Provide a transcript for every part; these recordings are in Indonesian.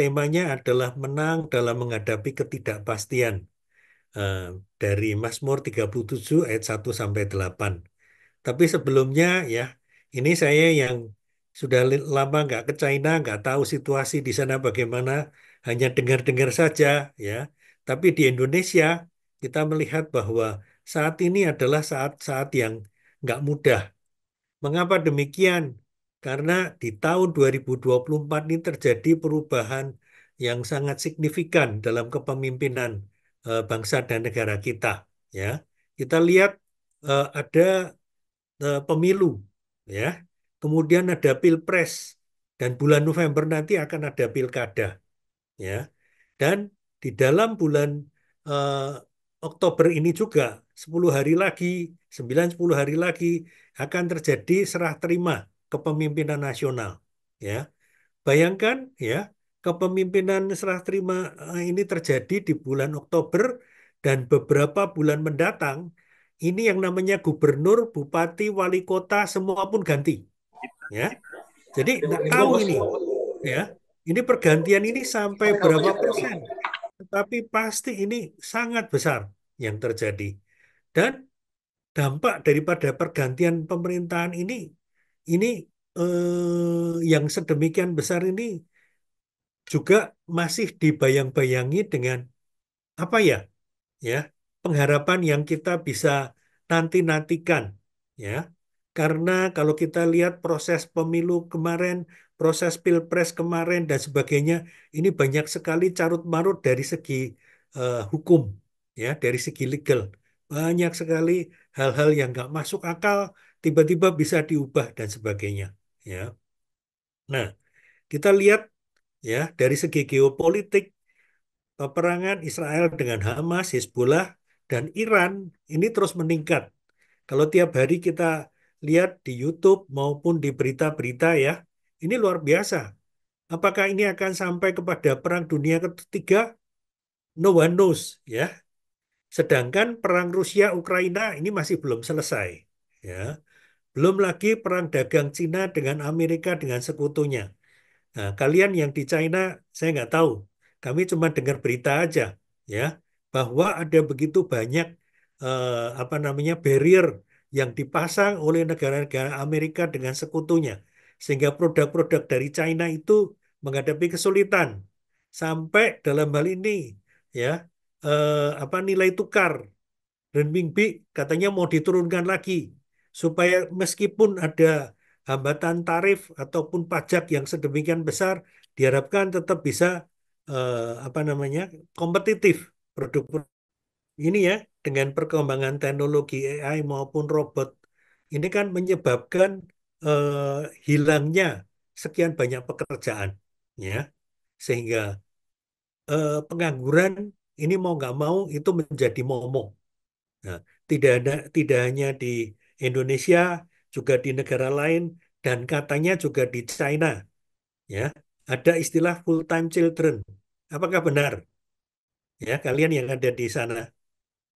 temanya adalah menang dalam menghadapi ketidakpastian uh, dari Mazmur 37 ayat 1 sampai 8. Tapi sebelumnya ya, ini saya yang sudah lama nggak ke China, nggak tahu situasi di sana bagaimana, hanya dengar-dengar saja ya. Tapi di Indonesia kita melihat bahwa saat ini adalah saat-saat yang nggak mudah. Mengapa demikian? Karena di tahun 2024 ini terjadi perubahan yang sangat signifikan dalam kepemimpinan eh, bangsa dan negara kita. Ya, kita lihat eh, ada eh, pemilu, ya, kemudian ada pilpres dan bulan November nanti akan ada pilkada, ya, dan di dalam bulan eh, Oktober ini juga 10 hari lagi, 9-10 hari lagi akan terjadi serah terima kepemimpinan nasional ya bayangkan ya kepemimpinan serah terima eh, ini terjadi di bulan Oktober dan beberapa bulan mendatang ini yang namanya gubernur bupati wali kota semua pun ganti ya jadi tidak tahu ini ya ini pergantian ini sampai berapa ya. persen tetapi pasti ini sangat besar yang terjadi dan dampak daripada pergantian pemerintahan ini ini eh, yang sedemikian besar ini juga masih dibayang-bayangi dengan apa ya, ya pengharapan yang kita bisa nanti-nantikan, ya. Karena kalau kita lihat proses pemilu kemarin, proses pilpres kemarin dan sebagainya, ini banyak sekali carut marut dari segi eh, hukum, ya, dari segi legal, banyak sekali hal-hal yang nggak masuk akal tiba-tiba bisa diubah dan sebagainya ya nah kita lihat ya dari segi geopolitik peperangan Israel dengan Hamas Hezbollah dan Iran ini terus meningkat kalau tiap hari kita lihat di YouTube maupun di berita-berita ya ini luar biasa apakah ini akan sampai kepada perang dunia ketiga no one knows ya Sedangkan perang Rusia Ukraina ini masih belum selesai, ya. Belum lagi perang dagang Cina dengan Amerika dengan sekutunya. Nah, kalian yang di China, saya nggak tahu. Kami cuma dengar berita aja, ya, bahwa ada begitu banyak eh, apa namanya barrier yang dipasang oleh negara-negara Amerika dengan sekutunya, sehingga produk-produk dari China itu menghadapi kesulitan. Sampai dalam hal ini, ya, eh, apa nilai tukar renminbi katanya mau diturunkan lagi supaya meskipun ada hambatan tarif ataupun pajak yang sedemikian besar diharapkan tetap bisa eh, apa namanya kompetitif produk ini ya dengan perkembangan teknologi AI maupun robot ini kan menyebabkan eh, hilangnya sekian banyak pekerjaan ya sehingga eh, pengangguran ini mau nggak mau itu menjadi momok. Nah, tidak ada tidak hanya di Indonesia, juga di negara lain, dan katanya juga di China. Ya, ada istilah full-time children. Apakah benar? Ya, kalian yang ada di sana.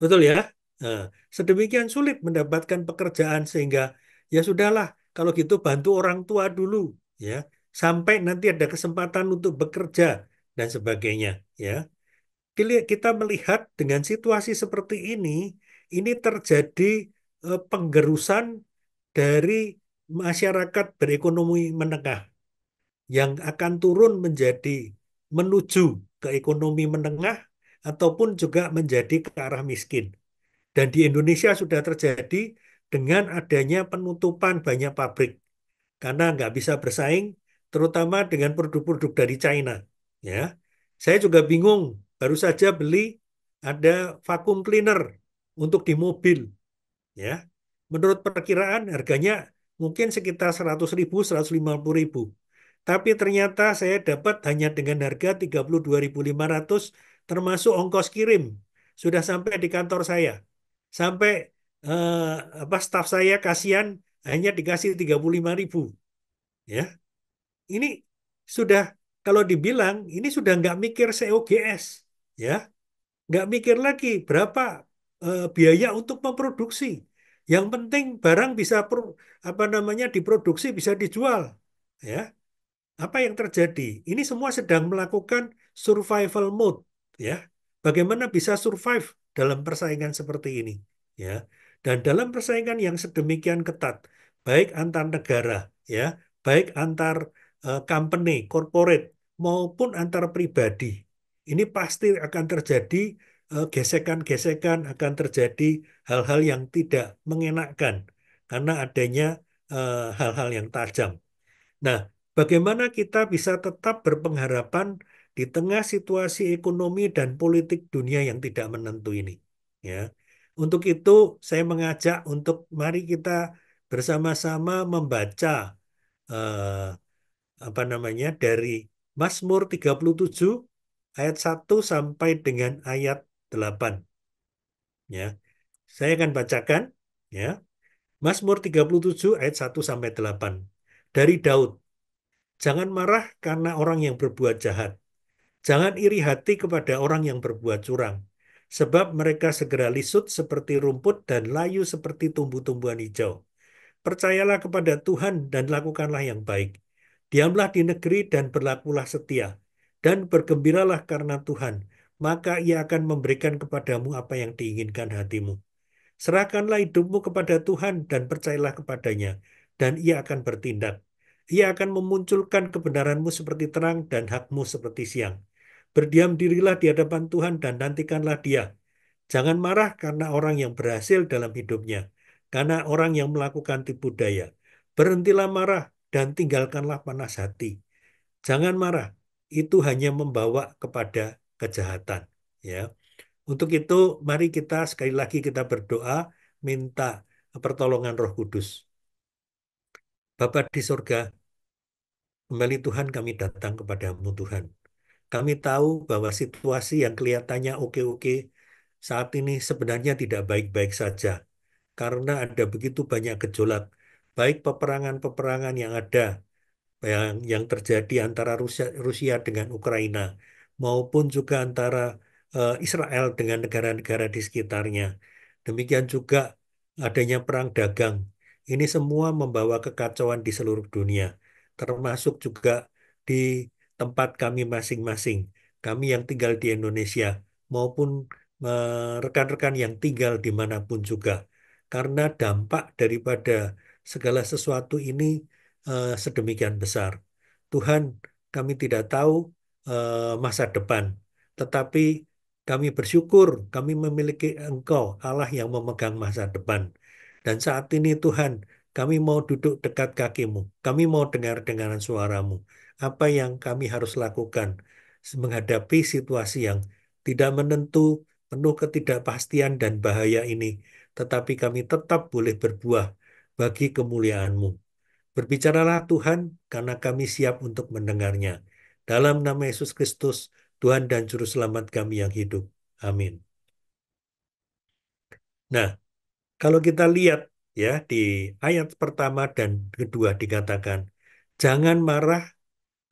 Betul ya? Nah, sedemikian sulit mendapatkan pekerjaan sehingga ya sudahlah kalau gitu bantu orang tua dulu ya sampai nanti ada kesempatan untuk bekerja dan sebagainya ya kita melihat dengan situasi seperti ini ini terjadi Eh, penggerusan dari masyarakat berekonomi menengah yang akan turun menjadi menuju ke ekonomi menengah ataupun juga menjadi ke arah miskin. Dan di Indonesia sudah terjadi dengan adanya penutupan banyak pabrik karena nggak bisa bersaing terutama dengan produk-produk dari China. Ya, saya juga bingung. Baru saja beli ada vakum cleaner untuk di mobil ya menurut perkiraan harganya mungkin sekitar 100 ribu, 150 ribu. Tapi ternyata saya dapat hanya dengan harga 32.500 termasuk ongkos kirim. Sudah sampai di kantor saya. Sampai eh, apa staf saya kasihan hanya dikasih 35.000. Ya. Ini sudah kalau dibilang ini sudah nggak mikir COGS, ya. Nggak mikir lagi berapa uh, biaya untuk memproduksi. Yang penting barang bisa pro, apa namanya diproduksi bisa dijual, ya. Apa yang terjadi? Ini semua sedang melakukan survival mode, ya. Bagaimana bisa survive dalam persaingan seperti ini, ya. Dan dalam persaingan yang sedemikian ketat, baik antar negara, ya, baik antar uh, company, corporate maupun antar pribadi, ini pasti akan terjadi Eh, gesekan-gesekan akan terjadi hal-hal yang tidak mengenakkan karena adanya eh, hal-hal yang tajam. Nah, bagaimana kita bisa tetap berpengharapan di tengah situasi ekonomi dan politik dunia yang tidak menentu ini? Ya, untuk itu saya mengajak untuk mari kita bersama-sama membaca eh, apa namanya dari Mazmur 37 ayat 1 sampai dengan ayat 8. Ya. Saya akan bacakan ya. Mazmur 37 ayat 1 sampai 8. Dari Daud. Jangan marah karena orang yang berbuat jahat. Jangan iri hati kepada orang yang berbuat curang, sebab mereka segera lisut seperti rumput dan layu seperti tumbuh-tumbuhan hijau. Percayalah kepada Tuhan dan lakukanlah yang baik. Diamlah di negeri dan berlakulah setia, dan bergembiralah karena Tuhan, maka ia akan memberikan kepadamu apa yang diinginkan hatimu. Serahkanlah hidupmu kepada Tuhan dan percayalah kepadanya, dan ia akan bertindak. Ia akan memunculkan kebenaranmu seperti terang dan hakmu seperti siang. Berdiam dirilah di hadapan Tuhan dan nantikanlah dia. Jangan marah karena orang yang berhasil dalam hidupnya, karena orang yang melakukan tipu daya. Berhentilah marah dan tinggalkanlah panas hati. Jangan marah, itu hanya membawa kepada kejahatan ya untuk itu mari kita sekali lagi kita berdoa minta pertolongan Roh Kudus Bapa di surga, kembali Tuhan kami datang kepadamu Tuhan kami tahu bahwa situasi yang kelihatannya oke-oke saat ini sebenarnya tidak baik-baik saja karena ada begitu banyak gejolak baik peperangan-peperangan yang ada yang yang terjadi antara Rusia, Rusia dengan Ukraina maupun juga antara uh, Israel dengan negara-negara di sekitarnya. Demikian juga adanya perang dagang. Ini semua membawa kekacauan di seluruh dunia, termasuk juga di tempat kami masing-masing. Kami yang tinggal di Indonesia maupun eh, rekan-rekan uh, yang tinggal dimanapun juga. Karena dampak daripada segala sesuatu ini uh, sedemikian besar. Tuhan, kami tidak tahu Eh, masa depan. Tetapi kami bersyukur kami memiliki Engkau, Allah yang memegang masa depan. Dan saat ini Tuhan, kami mau duduk dekat kakimu. Kami mau dengar-dengaran suaramu. Apa yang kami harus lakukan menghadapi situasi yang tidak menentu, penuh ketidakpastian dan bahaya ini. Tetapi kami tetap boleh berbuah bagi kemuliaanMu. Berbicaralah Tuhan, karena kami siap untuk mendengarnya. Dalam nama Yesus Kristus, Tuhan dan Juru Selamat kami yang hidup. Amin. Nah, kalau kita lihat ya di ayat pertama dan kedua dikatakan, jangan marah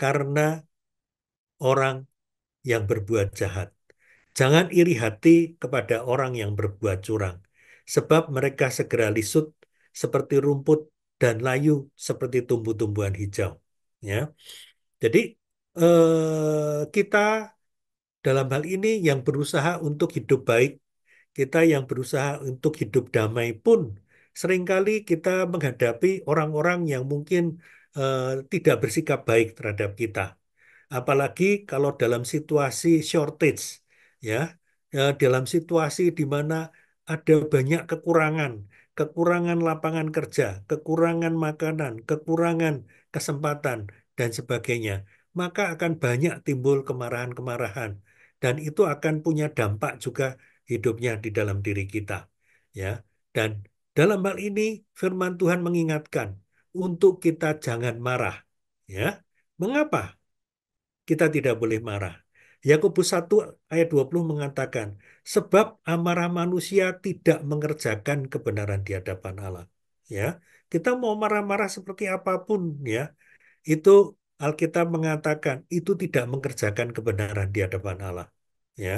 karena orang yang berbuat jahat. Jangan iri hati kepada orang yang berbuat curang, sebab mereka segera lisut seperti rumput dan layu seperti tumbuh-tumbuhan hijau. Ya, jadi eh, kita dalam hal ini yang berusaha untuk hidup baik, kita yang berusaha untuk hidup damai pun seringkali kita menghadapi orang-orang yang mungkin eh, tidak bersikap baik terhadap kita. Apalagi kalau dalam situasi shortage, ya, ya dalam situasi di mana ada banyak kekurangan, kekurangan lapangan kerja, kekurangan makanan, kekurangan kesempatan, dan sebagainya maka akan banyak timbul kemarahan-kemarahan dan itu akan punya dampak juga hidupnya di dalam diri kita ya dan dalam hal ini firman Tuhan mengingatkan untuk kita jangan marah ya mengapa kita tidak boleh marah Yakobus 1 ayat 20 mengatakan sebab amarah manusia tidak mengerjakan kebenaran di hadapan Allah ya kita mau marah-marah seperti apapun ya itu Alkitab mengatakan itu tidak mengerjakan kebenaran di hadapan Allah, ya.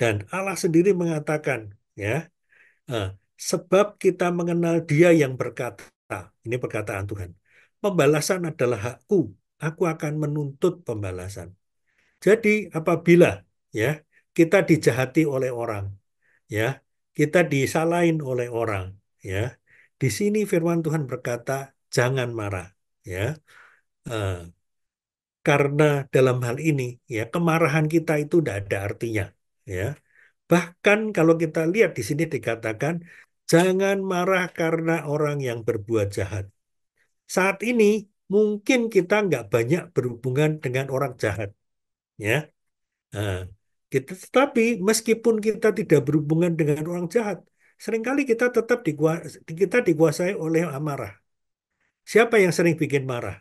Dan Allah sendiri mengatakan, ya, eh, sebab kita mengenal Dia yang berkata, ini perkataan Tuhan, pembalasan adalah hakku, aku akan menuntut pembalasan. Jadi apabila ya kita dijahati oleh orang, ya kita disalahin oleh orang, ya di sini Firman Tuhan berkata jangan marah, ya. Uh, karena dalam hal ini ya kemarahan kita itu tidak ada artinya ya bahkan kalau kita lihat di sini dikatakan jangan marah karena orang yang berbuat jahat saat ini mungkin kita nggak banyak berhubungan dengan orang jahat ya nah, kita tetapi meskipun kita tidak berhubungan dengan orang jahat seringkali kita tetap dikuasai, kita dikuasai oleh amarah siapa yang sering bikin marah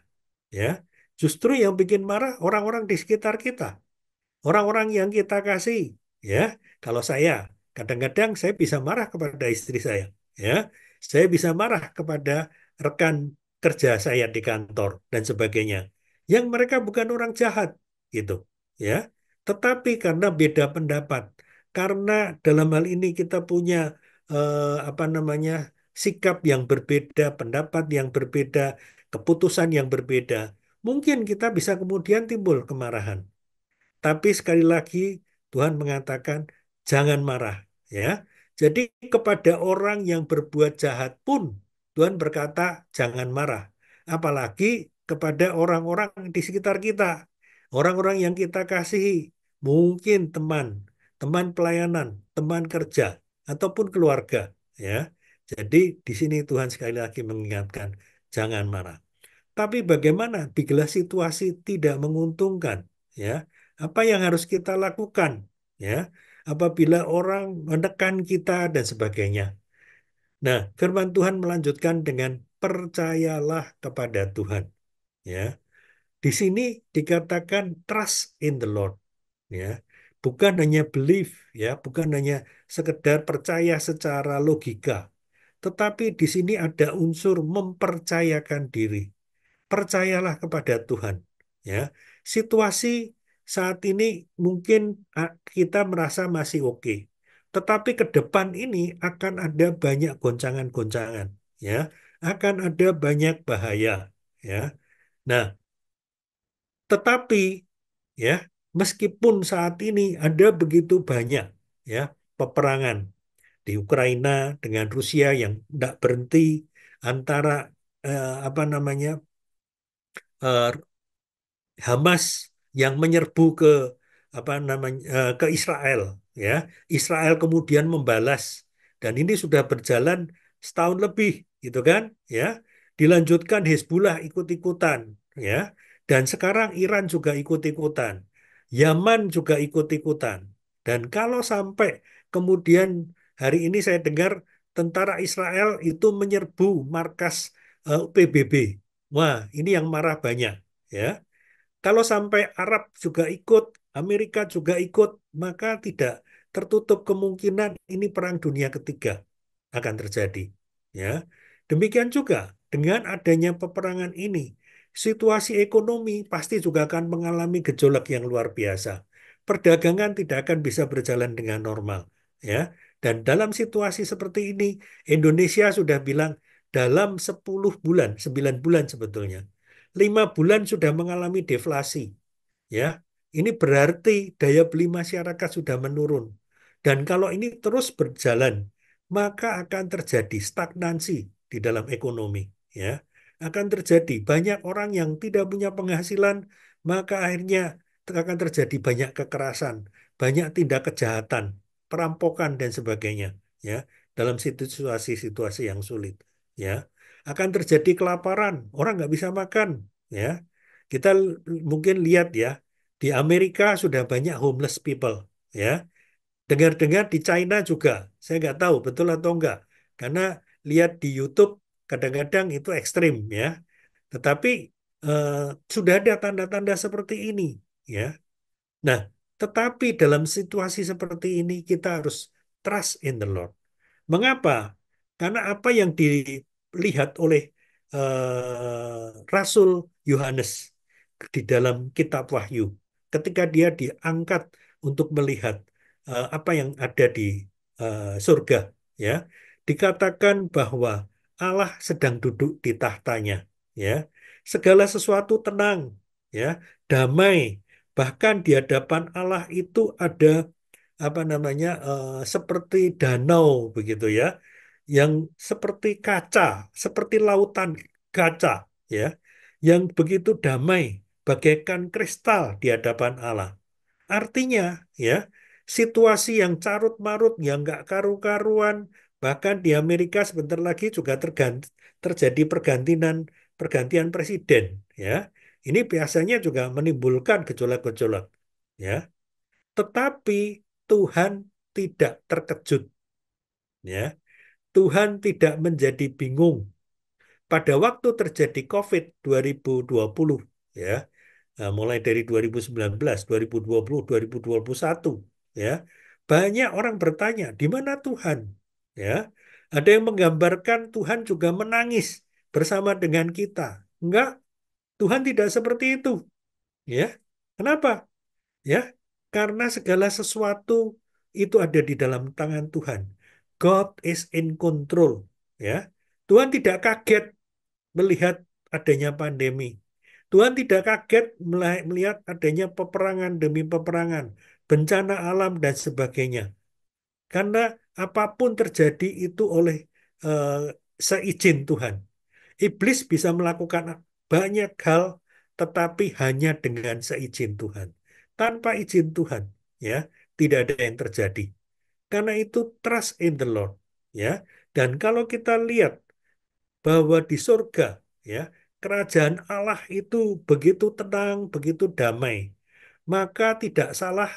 ya Justru yang bikin marah orang-orang di sekitar kita. Orang-orang yang kita kasih, ya. Kalau saya, kadang-kadang saya bisa marah kepada istri saya, ya. Saya bisa marah kepada rekan kerja saya di kantor dan sebagainya. Yang mereka bukan orang jahat, gitu, ya. Tetapi karena beda pendapat, karena dalam hal ini kita punya eh, apa namanya sikap yang berbeda, pendapat yang berbeda, keputusan yang berbeda, mungkin kita bisa kemudian timbul kemarahan. Tapi sekali lagi Tuhan mengatakan jangan marah, ya. Jadi kepada orang yang berbuat jahat pun Tuhan berkata jangan marah. Apalagi kepada orang-orang di sekitar kita, orang-orang yang kita kasihi, mungkin teman, teman pelayanan, teman kerja, ataupun keluarga, ya. Jadi di sini Tuhan sekali lagi mengingatkan, jangan marah. Tapi bagaimana bila situasi tidak menguntungkan, ya? Apa yang harus kita lakukan, ya? Apabila orang menekan kita dan sebagainya. Nah, firman Tuhan melanjutkan dengan percayalah kepada Tuhan, ya. Di sini dikatakan trust in the Lord, ya. Bukan hanya belief, ya, bukan hanya sekedar percaya secara logika, tetapi di sini ada unsur mempercayakan diri percayalah kepada Tuhan ya situasi saat ini mungkin kita merasa masih oke okay. tetapi ke depan ini akan ada banyak goncangan-goncangan ya akan ada banyak bahaya ya nah tetapi ya meskipun saat ini ada begitu banyak ya peperangan di Ukraina dengan Rusia yang tidak berhenti antara eh, apa namanya uh, Hamas yang menyerbu ke apa namanya uh, ke Israel ya Israel kemudian membalas dan ini sudah berjalan setahun lebih gitu kan ya dilanjutkan Hizbullah ikut-ikutan ya dan sekarang Iran juga ikut-ikutan Yaman juga ikut-ikutan dan kalau sampai kemudian hari ini saya dengar tentara Israel itu menyerbu markas uh, eh, PBB Wah, ini yang marah banyak, ya. Kalau sampai Arab juga ikut, Amerika juga ikut, maka tidak tertutup kemungkinan ini perang dunia ketiga akan terjadi, ya. Demikian juga dengan adanya peperangan ini, situasi ekonomi pasti juga akan mengalami gejolak yang luar biasa. Perdagangan tidak akan bisa berjalan dengan normal, ya. Dan dalam situasi seperti ini, Indonesia sudah bilang dalam 10 bulan, 9 bulan sebetulnya. 5 bulan sudah mengalami deflasi. Ya, ini berarti daya beli masyarakat sudah menurun. Dan kalau ini terus berjalan, maka akan terjadi stagnansi di dalam ekonomi, ya. Akan terjadi banyak orang yang tidak punya penghasilan, maka akhirnya akan terjadi banyak kekerasan, banyak tindak kejahatan, perampokan dan sebagainya, ya, dalam situasi-situasi yang sulit ya akan terjadi kelaparan orang nggak bisa makan ya kita mungkin lihat ya di Amerika sudah banyak homeless people ya dengar-dengar di China juga saya nggak tahu betul atau enggak karena lihat di YouTube kadang-kadang itu ekstrim ya tetapi eh, sudah ada tanda-tanda seperti ini ya nah tetapi dalam situasi seperti ini kita harus trust in the Lord mengapa karena apa yang dilihat oleh uh, Rasul Yohanes di dalam kitab Wahyu, ketika dia diangkat untuk melihat uh, apa yang ada di uh, surga, ya, dikatakan bahwa Allah sedang duduk di tahtanya, ya. Segala sesuatu tenang, ya, damai. Bahkan di hadapan Allah itu ada apa namanya uh, seperti danau begitu ya yang seperti kaca, seperti lautan kaca, ya, yang begitu damai, bagaikan kristal di hadapan Allah. Artinya, ya, situasi yang carut marut, yang nggak karu-karuan, bahkan di Amerika sebentar lagi juga terganti, terjadi pergantian pergantian presiden, ya. Ini biasanya juga menimbulkan gejolak-gejolak, ya. Tetapi Tuhan tidak terkejut, ya Tuhan tidak menjadi bingung pada waktu terjadi COVID 2020 ya eh, mulai dari 2019, 2020, 2021 ya banyak orang bertanya di mana Tuhan ya ada yang menggambarkan Tuhan juga menangis bersama dengan kita enggak Tuhan tidak seperti itu ya kenapa ya karena segala sesuatu itu ada di dalam tangan Tuhan God is in control, ya. Tuhan tidak kaget melihat adanya pandemi. Tuhan tidak kaget melihat adanya peperangan demi peperangan, bencana alam dan sebagainya. Karena apapun terjadi itu oleh uh, seizin Tuhan. Iblis bisa melakukan banyak hal tetapi hanya dengan seizin Tuhan. Tanpa izin Tuhan, ya, tidak ada yang terjadi. Karena itu trust in the Lord, ya. Dan kalau kita lihat bahwa di surga, ya, kerajaan Allah itu begitu tenang, begitu damai. Maka tidak salah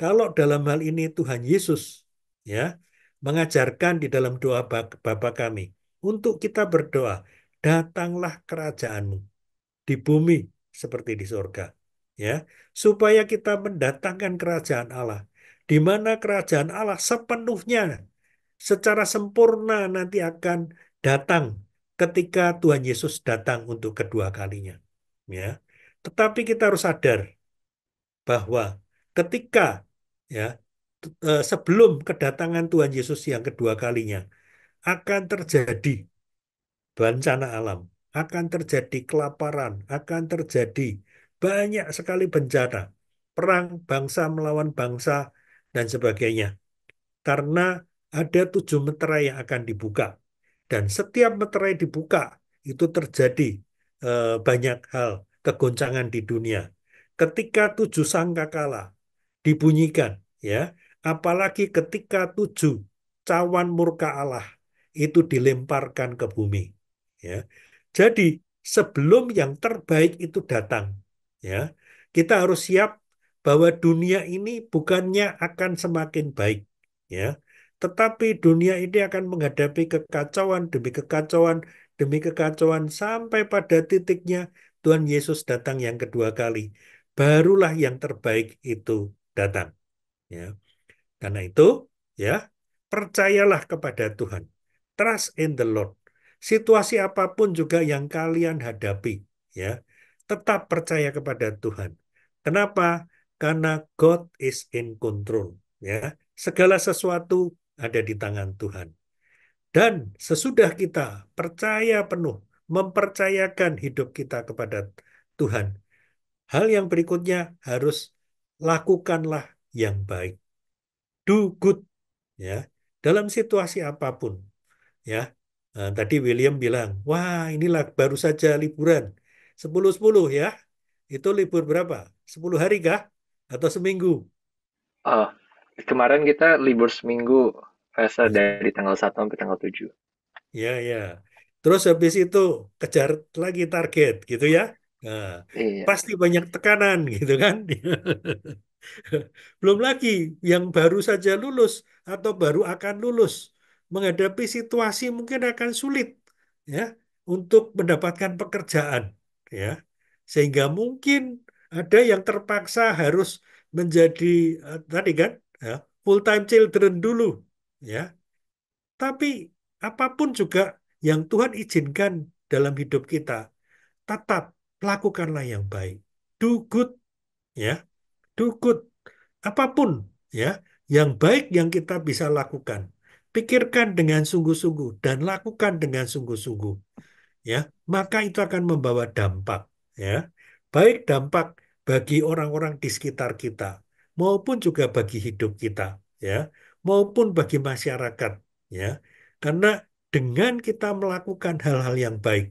kalau dalam hal ini Tuhan Yesus, ya, mengajarkan di dalam doa Bapa kami untuk kita berdoa, datanglah kerajaanmu di bumi seperti di surga ya supaya kita mendatangkan kerajaan Allah di mana kerajaan Allah sepenuhnya secara sempurna nanti akan datang ketika Tuhan Yesus datang untuk kedua kalinya. Ya. Tetapi kita harus sadar bahwa ketika ya e, sebelum kedatangan Tuhan Yesus yang kedua kalinya akan terjadi bencana alam, akan terjadi kelaparan, akan terjadi banyak sekali bencana, perang bangsa melawan bangsa, dan sebagainya. Karena ada tujuh meterai yang akan dibuka. Dan setiap meterai dibuka, itu terjadi e, banyak hal, kegoncangan di dunia. Ketika tujuh sangka sangkakala dibunyikan, ya apalagi ketika tujuh cawan murka Allah itu dilemparkan ke bumi. Ya. Jadi sebelum yang terbaik itu datang, ya kita harus siap bahwa dunia ini bukannya akan semakin baik ya tetapi dunia ini akan menghadapi kekacauan demi kekacauan demi kekacauan sampai pada titiknya Tuhan Yesus datang yang kedua kali barulah yang terbaik itu datang ya karena itu ya percayalah kepada Tuhan trust in the Lord situasi apapun juga yang kalian hadapi ya tetap percaya kepada Tuhan kenapa karena God is in control ya segala sesuatu ada di tangan Tuhan dan sesudah kita percaya penuh mempercayakan hidup kita kepada Tuhan hal yang berikutnya harus lakukanlah yang baik do good ya dalam situasi apapun ya nah, tadi William bilang wah inilah baru saja liburan 10 10 ya itu libur berapa 10 hari kah atau seminggu? Oh, kemarin kita libur seminggu, Faisal iya. dari tanggal 1 sampai tanggal 7. Ya, ya. Terus habis itu kejar lagi target gitu ya. Nah, iya. Pasti banyak tekanan gitu kan. Belum lagi yang baru saja lulus atau baru akan lulus menghadapi situasi mungkin akan sulit ya untuk mendapatkan pekerjaan ya. Sehingga mungkin ada yang terpaksa harus menjadi uh, tadi kan ya, full time children dulu ya tapi apapun juga yang Tuhan izinkan dalam hidup kita tetap lakukanlah yang baik do good ya do good apapun ya yang baik yang kita bisa lakukan pikirkan dengan sungguh-sungguh dan lakukan dengan sungguh-sungguh ya maka itu akan membawa dampak ya baik dampak bagi orang-orang di sekitar kita maupun juga bagi hidup kita ya maupun bagi masyarakat ya karena dengan kita melakukan hal-hal yang baik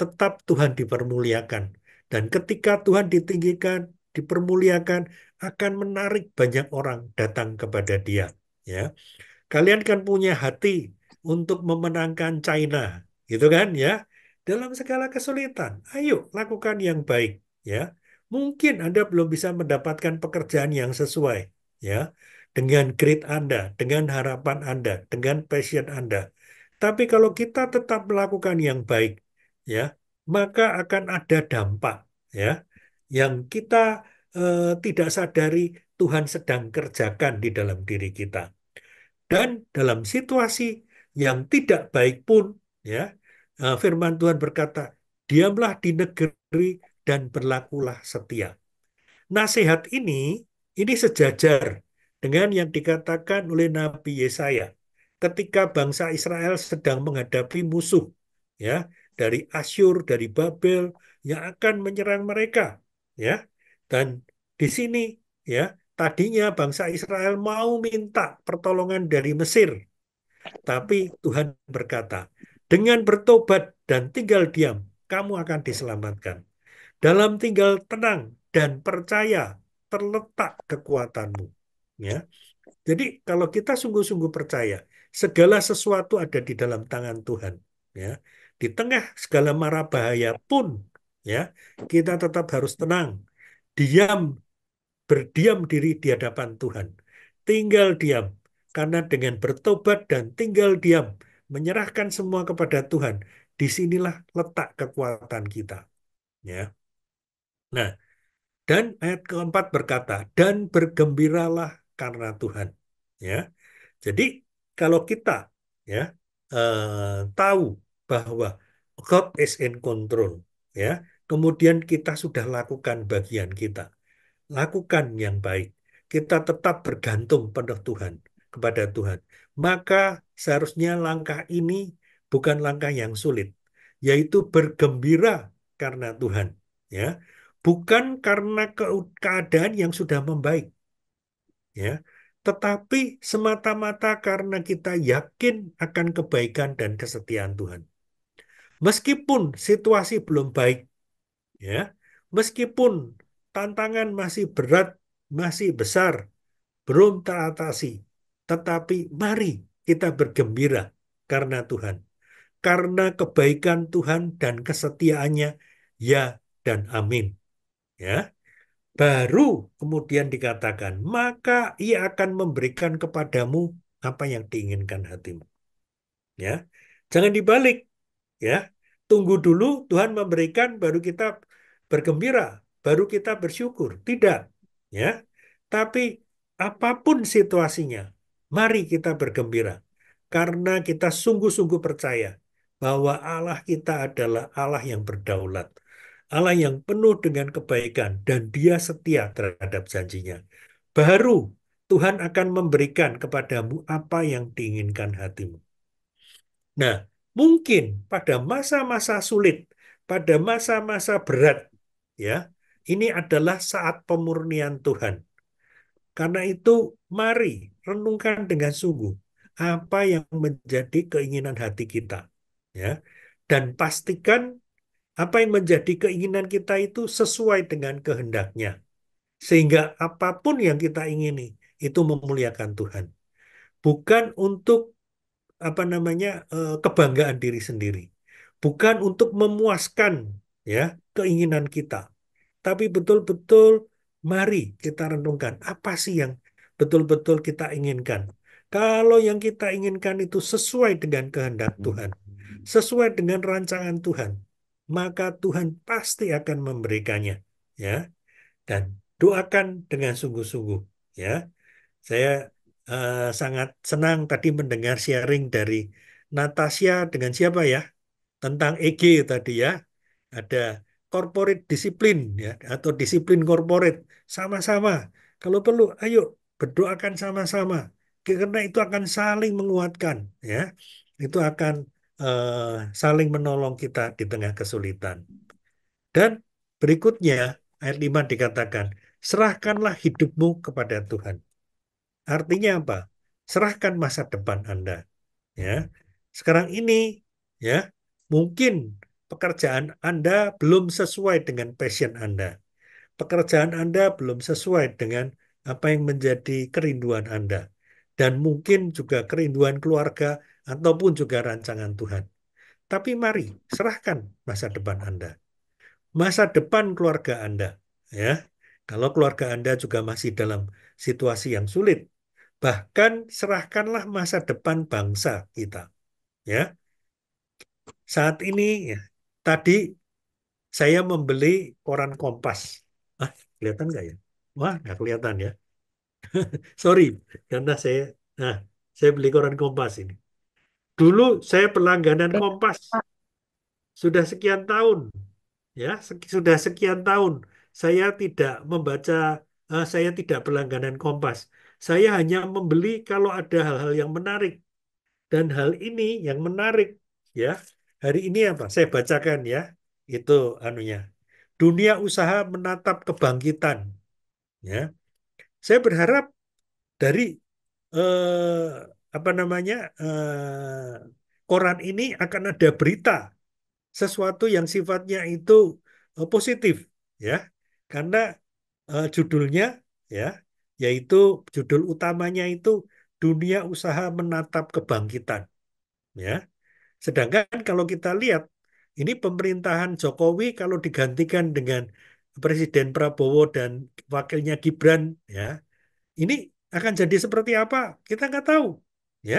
tetap Tuhan dipermuliakan dan ketika Tuhan ditinggikan dipermuliakan akan menarik banyak orang datang kepada dia ya kalian kan punya hati untuk memenangkan China gitu kan ya dalam segala kesulitan ayo lakukan yang baik ya mungkin Anda belum bisa mendapatkan pekerjaan yang sesuai ya dengan grade Anda, dengan harapan Anda, dengan passion Anda. Tapi kalau kita tetap melakukan yang baik ya, maka akan ada dampak ya yang kita eh, tidak sadari Tuhan sedang kerjakan di dalam diri kita. Dan dalam situasi yang tidak baik pun ya, eh, firman Tuhan berkata, "Diamlah di negeri dan berlakulah setia. Nasihat ini ini sejajar dengan yang dikatakan oleh Nabi Yesaya ketika bangsa Israel sedang menghadapi musuh ya dari Asyur, dari Babel yang akan menyerang mereka ya. Dan di sini ya tadinya bangsa Israel mau minta pertolongan dari Mesir. Tapi Tuhan berkata, dengan bertobat dan tinggal diam, kamu akan diselamatkan. Dalam tinggal tenang dan percaya terletak kekuatanmu. Ya. Jadi kalau kita sungguh-sungguh percaya, segala sesuatu ada di dalam tangan Tuhan. Ya. Di tengah segala mara bahaya pun, ya kita tetap harus tenang, diam, berdiam diri di hadapan Tuhan. Tinggal diam, karena dengan bertobat dan tinggal diam, menyerahkan semua kepada Tuhan, disinilah letak kekuatan kita. Ya. Nah, dan ayat keempat berkata, dan bergembiralah karena Tuhan. Ya, jadi kalau kita ya eh, tahu bahwa God is in control, ya, kemudian kita sudah lakukan bagian kita, lakukan yang baik. Kita tetap bergantung pada Tuhan, kepada Tuhan. Maka seharusnya langkah ini bukan langkah yang sulit, yaitu bergembira karena Tuhan, ya bukan karena ke keadaan yang sudah membaik ya tetapi semata-mata karena kita yakin akan kebaikan dan kesetiaan Tuhan meskipun situasi belum baik ya meskipun tantangan masih berat masih besar belum teratasi tetapi mari kita bergembira karena Tuhan karena kebaikan Tuhan dan kesetiaannya ya dan amin ya baru kemudian dikatakan maka ia akan memberikan kepadamu apa yang diinginkan hatimu ya jangan dibalik ya tunggu dulu Tuhan memberikan baru kita bergembira baru kita bersyukur tidak ya tapi apapun situasinya mari kita bergembira karena kita sungguh-sungguh percaya bahwa Allah kita adalah Allah yang berdaulat Allah yang penuh dengan kebaikan dan dia setia terhadap janjinya. Baru Tuhan akan memberikan kepadamu apa yang diinginkan hatimu. Nah, mungkin pada masa-masa sulit, pada masa-masa berat, ya, ini adalah saat pemurnian Tuhan. Karena itu, mari renungkan dengan sungguh apa yang menjadi keinginan hati kita, ya. Dan pastikan apa yang menjadi keinginan kita itu sesuai dengan kehendaknya. Sehingga apapun yang kita ingini itu memuliakan Tuhan. Bukan untuk apa namanya eh, kebanggaan diri sendiri. Bukan untuk memuaskan ya keinginan kita. Tapi betul-betul mari kita renungkan apa sih yang betul-betul kita inginkan. Kalau yang kita inginkan itu sesuai dengan kehendak hmm. Tuhan, sesuai dengan rancangan Tuhan, maka Tuhan pasti akan memberikannya, ya. Dan doakan dengan sungguh-sungguh, ya. Saya uh, sangat senang tadi mendengar sharing dari Natasha dengan siapa ya tentang EG tadi ya. Ada corporate disiplin ya atau disiplin corporate sama-sama. Kalau perlu ayo berdoakan sama-sama karena itu akan saling menguatkan ya. Itu akan Eh, saling menolong kita di tengah kesulitan. Dan berikutnya ayat 5 dikatakan, serahkanlah hidupmu kepada Tuhan. Artinya apa? Serahkan masa depan Anda. Ya. Sekarang ini ya, mungkin pekerjaan Anda belum sesuai dengan passion Anda. Pekerjaan Anda belum sesuai dengan apa yang menjadi kerinduan Anda. Dan mungkin juga kerinduan keluarga ataupun juga rancangan Tuhan. Tapi mari serahkan masa depan Anda. Masa depan keluarga Anda, ya. Kalau keluarga Anda juga masih dalam situasi yang sulit, bahkan serahkanlah masa depan bangsa kita, ya. Saat ini ya, tadi saya membeli koran Kompas. Ah, kelihatan nggak ya? Wah, nggak kelihatan ya. Sorry, karena saya, nah, saya beli koran Kompas ini. Dulu saya pelangganan Kompas. Sudah sekian tahun. Ya, sek sudah sekian tahun saya tidak membaca uh, saya tidak pelangganan Kompas. Saya hanya membeli kalau ada hal-hal yang menarik. Dan hal ini yang menarik ya. Hari ini apa? Saya bacakan ya. Itu anunya. Dunia usaha menatap kebangkitan. Ya. Saya berharap dari eh, apa namanya eh, koran ini akan ada berita sesuatu yang sifatnya itu eh, positif ya karena eh, judulnya ya yaitu judul utamanya itu dunia usaha menatap kebangkitan ya sedangkan kalau kita lihat ini pemerintahan Jokowi kalau digantikan dengan Presiden Prabowo dan wakilnya Gibran ya ini akan jadi seperti apa kita nggak tahu ya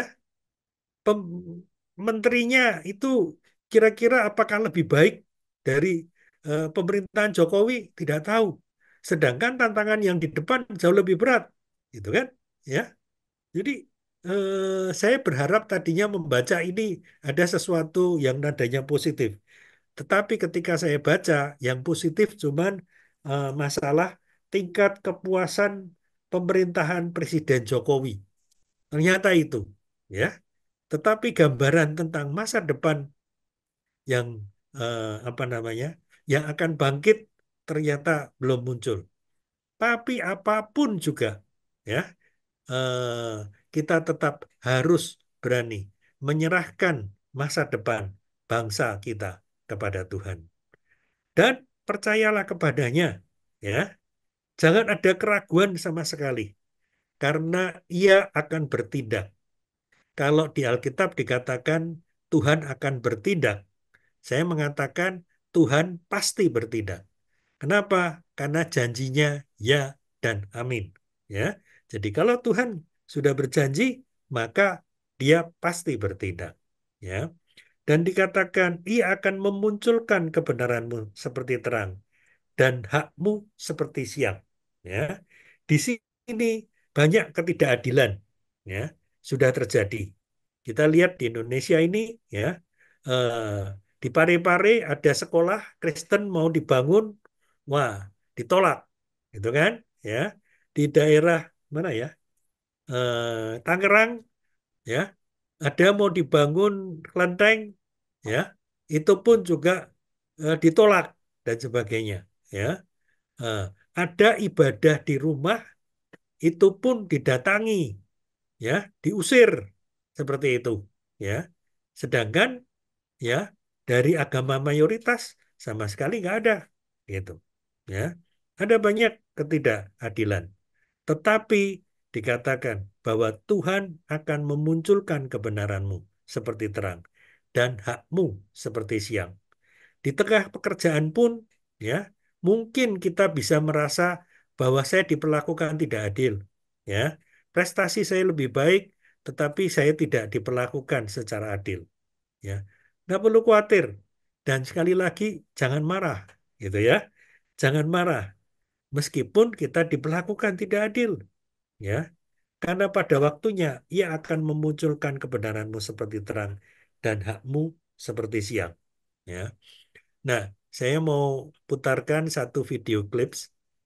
pem, menterinya itu kira-kira apakah lebih baik dari uh, pemerintahan Jokowi tidak tahu sedangkan tantangan yang di depan jauh lebih berat gitu kan ya jadi uh, saya berharap tadinya membaca ini ada sesuatu yang nadanya positif tetapi ketika saya baca yang positif cuman uh, masalah tingkat kepuasan pemerintahan Presiden Jokowi ternyata itu ya tetapi gambaran tentang masa depan yang eh, apa namanya yang akan bangkit ternyata belum muncul tapi apapun juga ya eh, kita tetap harus berani menyerahkan masa depan bangsa kita kepada Tuhan dan percayalah kepadanya ya jangan ada keraguan sama sekali karena ia akan bertindak. Kalau di Alkitab dikatakan Tuhan akan bertindak, saya mengatakan Tuhan pasti bertindak. Kenapa? Karena janjinya ya dan amin. Ya, jadi kalau Tuhan sudah berjanji, maka dia pasti bertindak. Ya, dan dikatakan ia akan memunculkan kebenaranmu seperti terang dan hakmu seperti siang. Ya, di sini banyak ketidakadilan ya sudah terjadi. Kita lihat di Indonesia ini ya eh, di Pare-Pare ada sekolah Kristen mau dibangun, wah ditolak, gitu kan? Ya di daerah mana ya eh, Tangerang ya ada mau dibangun kelenteng ya itu pun juga eh, ditolak dan sebagainya ya eh, ada ibadah di rumah itu pun didatangi ya diusir seperti itu ya sedangkan ya dari agama mayoritas sama sekali nggak ada gitu ya ada banyak ketidakadilan tetapi dikatakan bahwa Tuhan akan memunculkan kebenaranmu seperti terang dan hakmu seperti siang di tengah pekerjaan pun ya mungkin kita bisa merasa bahwa saya diperlakukan tidak adil, ya. Prestasi saya lebih baik, tetapi saya tidak diperlakukan secara adil, ya. Nggak perlu khawatir. Dan sekali lagi, jangan marah, gitu ya. Jangan marah, meskipun kita diperlakukan tidak adil, ya. Karena pada waktunya ia akan memunculkan kebenaranmu seperti terang dan hakmu seperti siang, ya. Nah, saya mau putarkan satu video clips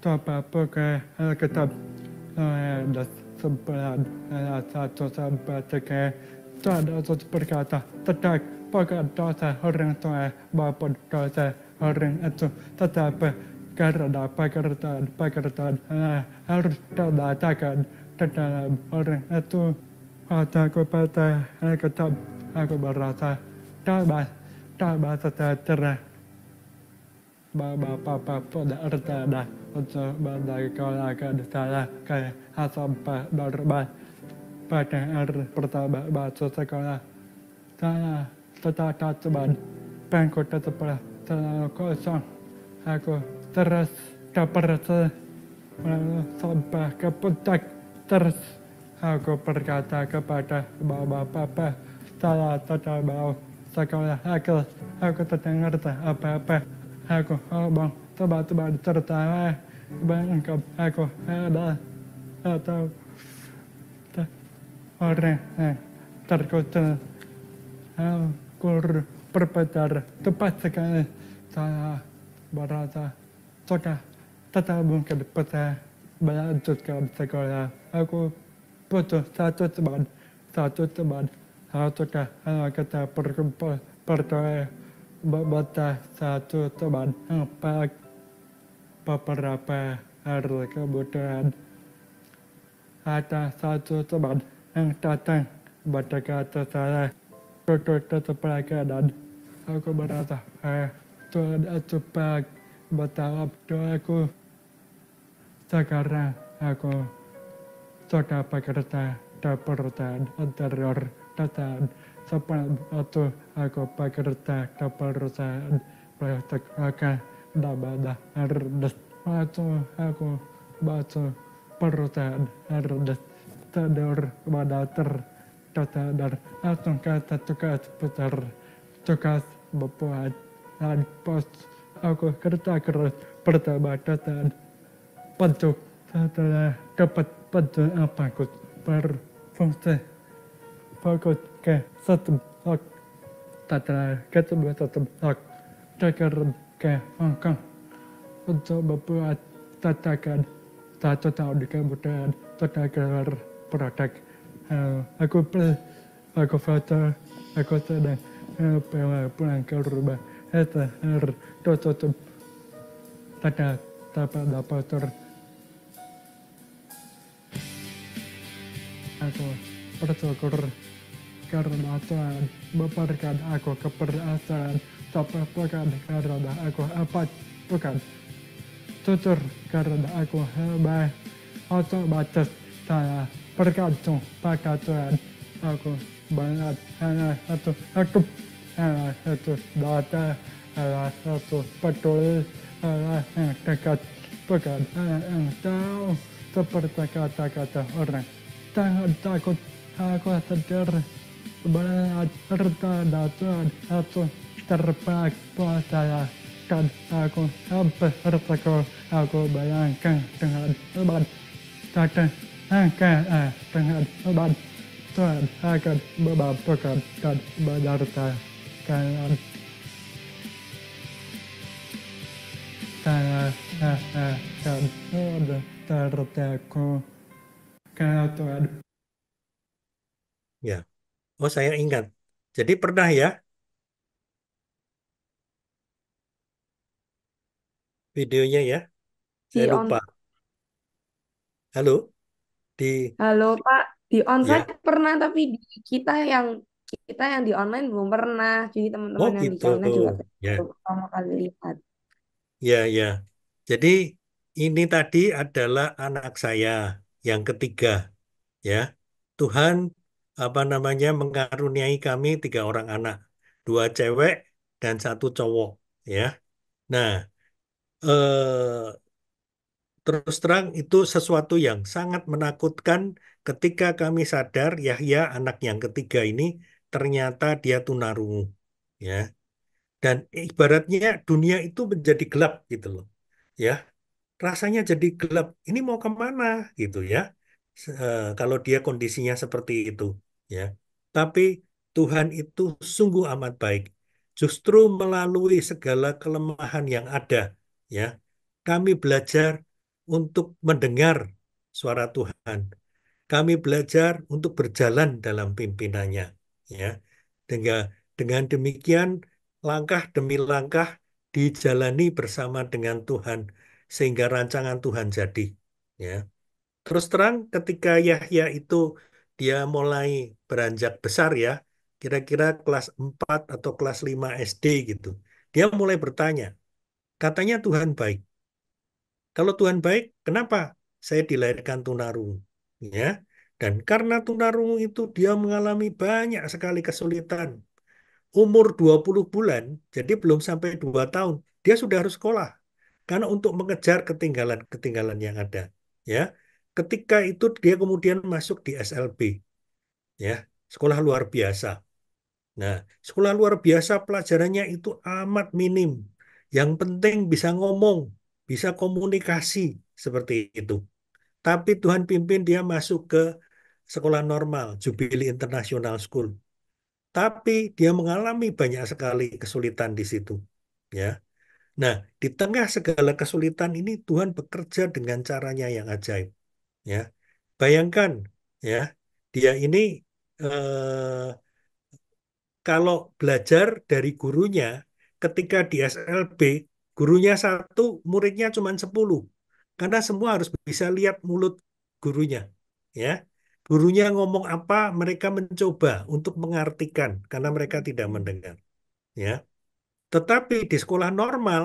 tapaa pokea, alketa no, ehdas sempurad, saatu sempää tekee, saada osat perkata, tätä pokaan toiseen horren toiseen, vaapun toiseen horren, että tätä kerrotaan, pakertaan, pakertaan, e, harrastetaan takään, tätä horren, että haataako päätä, alketa, alkuvarata, tämä, tämä tätä terää. bapak-bapak tertada untuk badai kolaka salah kayak asam berbat er pertama masuk sekolah saya setelah teman pengkota sekolah selalu kosong aku terus keperasa lalu sampai ke puncak terus aku berkata kepada bapak bapak saya tidak mau sekolah aku aku tidak ngerti apa-apa Ecco, Alban, trabalho, trabalho, tratar, é, banca, ecco, eh, da, é, tá, tá, orre, é, ta, eh, eh, eh kur, perpetar, tepatkan, ta, barata, toca, tata bunka de pata, balantut ka bitakola, ecco, poto, ta, bad, tatut bad, autoka, alo kata, perkumpul, pertoe, Babata satu sebanyak beberapa hari kemudian ada satu teman yang datang berdekatan saya untuk tetap dan aku merasa eh, Tuhan cepat bertawab doaku sekarang aku sudah bekerja di perusahaan anterior datang atau aku pakai kereta kapal rusak praktek akan dabada herdes atau aku baca perutan herdes tador badater tatadar atau kata tukas putar tukas bepuat dan pos aku kereta keras pertama tatan pentuk setelah dapat pentuk apa kut berfungsi 僕が説得立てられ決別説得 negara ke Hong Kong untuk membuat tatakan satu tahun di kemudian tatakan produk aku play aku foto aku sedang pulang ke rumah itu tertutup tanda tapa dapat aku bersyukur karena Tuhan memperkan aku kepercayaan tapi bukan karena aku apa bukan tutur karena aku hebat batas saya bergantung pada Tuhan aku banyak hanya satu aku hanya satu data hanya satu peduli hanya yang dekat bukan hanya yang seperti kata-kata orang jangan takut Aku kekuatan berdata atau terpaksa saya dan aku bertekor aku bayangkan dengan lebat takkan akan dengan lebat Tuhan akan memampukan dan menyertakan saya akan tertekor Tuhan Ya. Oh, saya ingat. Jadi pernah ya videonya ya. Saya Di on lupa. Halo, di Halo Pak, di ya. onsite pernah tapi di kita yang kita yang di online belum pernah. Jadi Oh, teman-teman yang di gitu. online juga Ya, baru pertama kali lihat. ya, ya. Jadi ini tadi adalah anak saya yang ketiga, ya. Tuhan apa namanya mengkaruniai kami tiga orang anak, dua cewek dan satu cowok, ya. Nah, eh, terus terang itu sesuatu yang sangat menakutkan ketika kami sadar Yahya anak yang ketiga ini ternyata dia tunarungu, ya. Dan ibaratnya dunia itu menjadi gelap gitu loh, ya. Rasanya jadi gelap. Ini mau kemana gitu ya? E, kalau dia kondisinya seperti itu ya. Tapi Tuhan itu sungguh amat baik. Justru melalui segala kelemahan yang ada, ya. Kami belajar untuk mendengar suara Tuhan. Kami belajar untuk berjalan dalam pimpinannya, ya. Dengan dengan demikian langkah demi langkah dijalani bersama dengan Tuhan sehingga rancangan Tuhan jadi, ya. Terus terang ketika Yahya itu dia mulai beranjak besar ya, kira-kira kelas 4 atau kelas 5 SD gitu. Dia mulai bertanya, katanya Tuhan baik. Kalau Tuhan baik, kenapa saya dilahirkan tunarungu? Ya. Dan karena tunarungu itu dia mengalami banyak sekali kesulitan. Umur 20 bulan, jadi belum sampai 2 tahun, dia sudah harus sekolah. Karena untuk mengejar ketinggalan-ketinggalan yang ada. Ya, ketika itu dia kemudian masuk di SLB ya sekolah luar biasa nah sekolah luar biasa pelajarannya itu amat minim yang penting bisa ngomong bisa komunikasi seperti itu tapi Tuhan pimpin dia masuk ke sekolah normal Jubilee International School tapi dia mengalami banyak sekali kesulitan di situ ya Nah, di tengah segala kesulitan ini Tuhan bekerja dengan caranya yang ajaib ya bayangkan ya dia ini eh, kalau belajar dari gurunya ketika di SLB gurunya satu muridnya cuma sepuluh karena semua harus bisa lihat mulut gurunya ya gurunya ngomong apa mereka mencoba untuk mengartikan karena mereka tidak mendengar ya tetapi di sekolah normal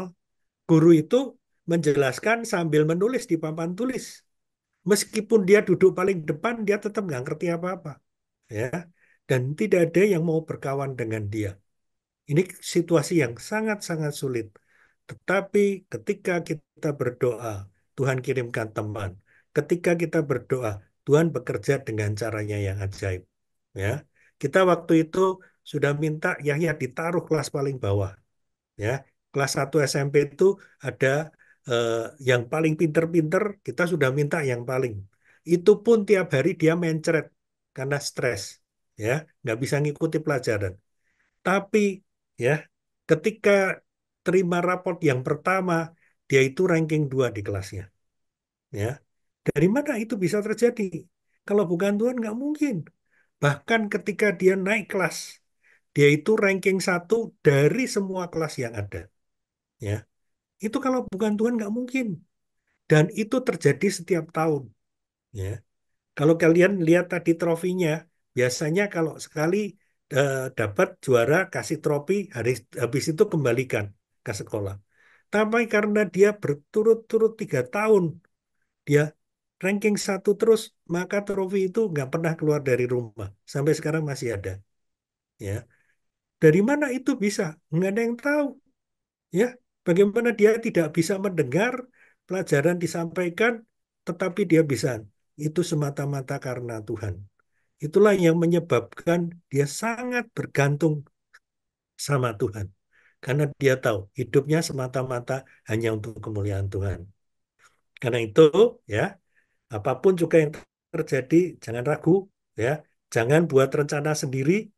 guru itu menjelaskan sambil menulis di papan tulis meskipun dia duduk paling depan dia tetap nggak ngerti apa-apa ya dan tidak ada yang mau berkawan dengan dia ini situasi yang sangat-sangat sulit tetapi ketika kita berdoa Tuhan kirimkan teman ketika kita berdoa Tuhan bekerja dengan caranya yang ajaib ya kita waktu itu sudah minta Yahya ditaruh kelas paling bawah ya kelas 1 SMP itu ada eh, yang paling pinter-pinter kita sudah minta yang paling. Itu pun tiap hari dia mencret karena stres, ya nggak bisa ngikuti pelajaran. Tapi ya ketika terima raport yang pertama dia itu ranking dua di kelasnya. Ya. Dari mana itu bisa terjadi? Kalau bukan Tuhan nggak mungkin. Bahkan ketika dia naik kelas, dia itu ranking satu dari semua kelas yang ada. Ya. Itu kalau bukan Tuhan nggak mungkin. Dan itu terjadi setiap tahun. Ya. Kalau kalian lihat tadi trofinya, biasanya kalau sekali eh, dapat juara kasih trofi, hari, habis itu kembalikan ke sekolah. Tapi karena dia berturut-turut tiga tahun, dia ranking satu terus, maka trofi itu nggak pernah keluar dari rumah. Sampai sekarang masih ada. Ya, dari mana itu bisa? Nggak ada yang tahu. Ya, Bagaimana dia tidak bisa mendengar pelajaran disampaikan, tetapi dia bisa. Itu semata-mata karena Tuhan. Itulah yang menyebabkan dia sangat bergantung sama Tuhan. Karena dia tahu hidupnya semata-mata hanya untuk kemuliaan Tuhan. Karena itu, ya, apapun juga yang terjadi, jangan ragu, ya, jangan buat rencana sendiri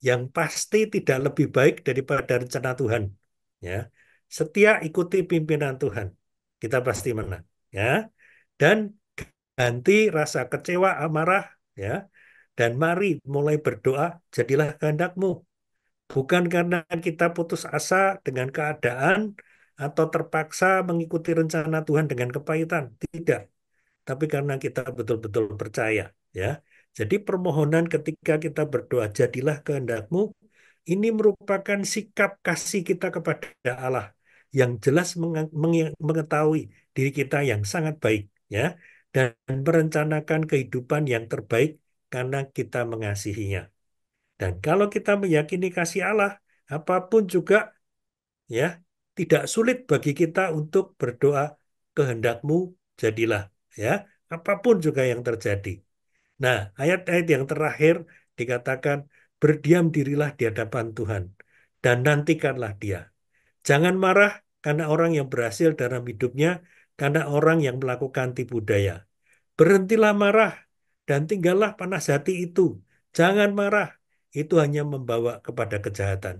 yang pasti tidak lebih baik daripada rencana Tuhan. Ya, setia ikuti pimpinan Tuhan, kita pasti menang, ya. Dan ganti rasa kecewa, amarah, ya. Dan mari mulai berdoa, jadilah kehendakmu. Bukan karena kita putus asa dengan keadaan atau terpaksa mengikuti rencana Tuhan dengan kepahitan, tidak. Tapi karena kita betul-betul percaya, ya. Jadi permohonan ketika kita berdoa, jadilah kehendakmu, ini merupakan sikap kasih kita kepada Allah yang jelas mengetahui diri kita yang sangat baik ya dan merencanakan kehidupan yang terbaik karena kita mengasihinya. Dan kalau kita meyakini kasih Allah, apapun juga ya tidak sulit bagi kita untuk berdoa kehendakmu jadilah ya apapun juga yang terjadi. Nah, ayat-ayat yang terakhir dikatakan berdiam dirilah di hadapan Tuhan dan nantikanlah Dia. Jangan marah karena orang yang berhasil dalam hidupnya, karena orang yang melakukan tipu daya. Berhentilah marah dan tinggallah panas hati itu. Jangan marah, itu hanya membawa kepada kejahatan.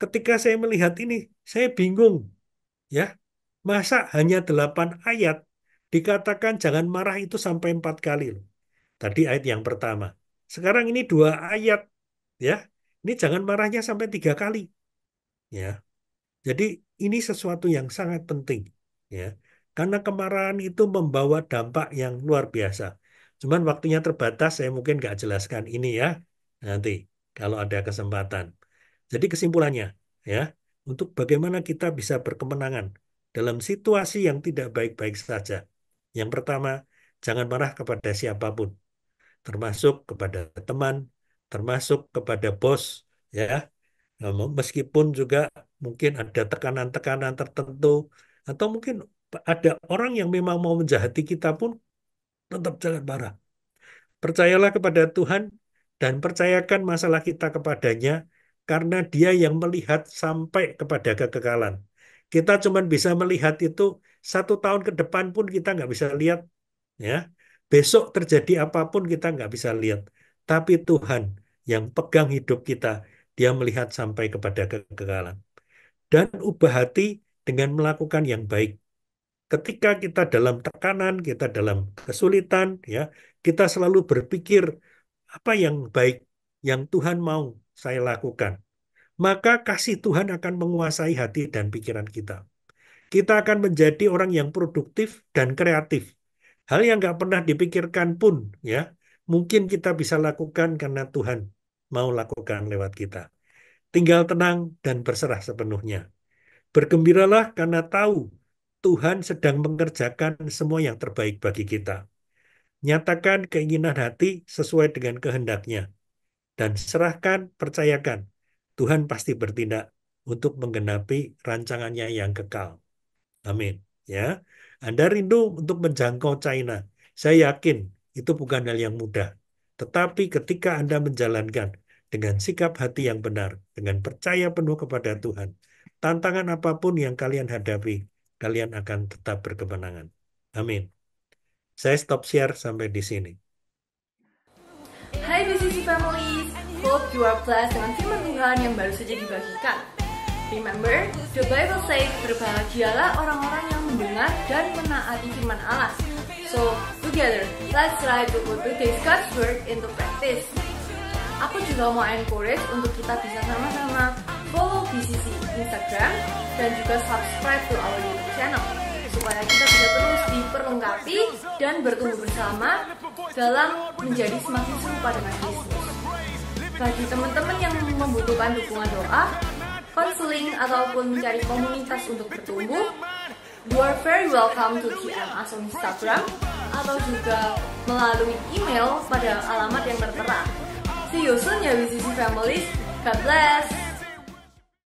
Ketika saya melihat ini, saya bingung. Ya, masa hanya delapan ayat dikatakan jangan marah itu sampai empat kali loh. Tadi ayat yang pertama. Sekarang ini dua ayat ya. Ini jangan marahnya sampai tiga kali. Ya. Jadi ini sesuatu yang sangat penting ya. Karena kemarahan itu membawa dampak yang luar biasa. Cuman waktunya terbatas, saya mungkin nggak jelaskan ini ya nanti kalau ada kesempatan. Jadi kesimpulannya ya, untuk bagaimana kita bisa berkemenangan dalam situasi yang tidak baik-baik saja. Yang pertama, jangan marah kepada siapapun, termasuk kepada teman, termasuk kepada bos, ya. Meskipun juga mungkin ada tekanan-tekanan tertentu atau mungkin ada orang yang memang mau menjahati kita pun tetap jalan marah. Percayalah kepada Tuhan dan percayakan masalah kita kepadanya karena dia yang melihat sampai kepada kekekalan. Kita cuma bisa melihat itu satu tahun ke depan pun kita nggak bisa lihat. ya Besok terjadi apapun kita nggak bisa lihat. Tapi Tuhan yang pegang hidup kita, dia melihat sampai kepada kekekalan dan ubah hati dengan melakukan yang baik. Ketika kita dalam tekanan, kita dalam kesulitan, ya, kita selalu berpikir apa yang baik yang Tuhan mau saya lakukan. Maka kasih Tuhan akan menguasai hati dan pikiran kita. Kita akan menjadi orang yang produktif dan kreatif. Hal yang nggak pernah dipikirkan pun, ya, mungkin kita bisa lakukan karena Tuhan mau lakukan lewat kita. Tinggal tenang dan berserah sepenuhnya. Bergembiralah karena tahu Tuhan sedang mengerjakan semua yang terbaik bagi kita. Nyatakan keinginan hati sesuai dengan kehendaknya. Dan serahkan, percayakan, Tuhan pasti bertindak untuk menggenapi rancangannya yang kekal. Amin. Ya, Anda rindu untuk menjangkau China. Saya yakin itu bukan hal yang mudah. Tetapi ketika Anda menjalankan dengan sikap hati yang benar, dengan percaya penuh kepada Tuhan. Tantangan apapun yang kalian hadapi, kalian akan tetap berkemenangan. Amin. Saya stop share sampai di sini. Hai BCC Families, hope you are blessed dengan firman Tuhan yang baru saja dibagikan. Remember, the Bible says berbahagialah orang-orang yang mendengar dan menaati firman Allah. So, together, let's try to put today's God's word into practice. Aku juga mau encourage untuk kita bisa sama-sama follow BCC Instagram dan juga subscribe to our YouTube channel supaya kita bisa terus diperlengkapi dan bertumbuh bersama dalam menjadi semakin serupa dengan Yesus. Bagi teman-teman yang membutuhkan dukungan doa, konseling ataupun mencari komunitas untuk bertumbuh, you are very welcome to DM us on Instagram atau juga melalui email pada alamat yang tertera. See you soon ya Wisisi Family. God bless.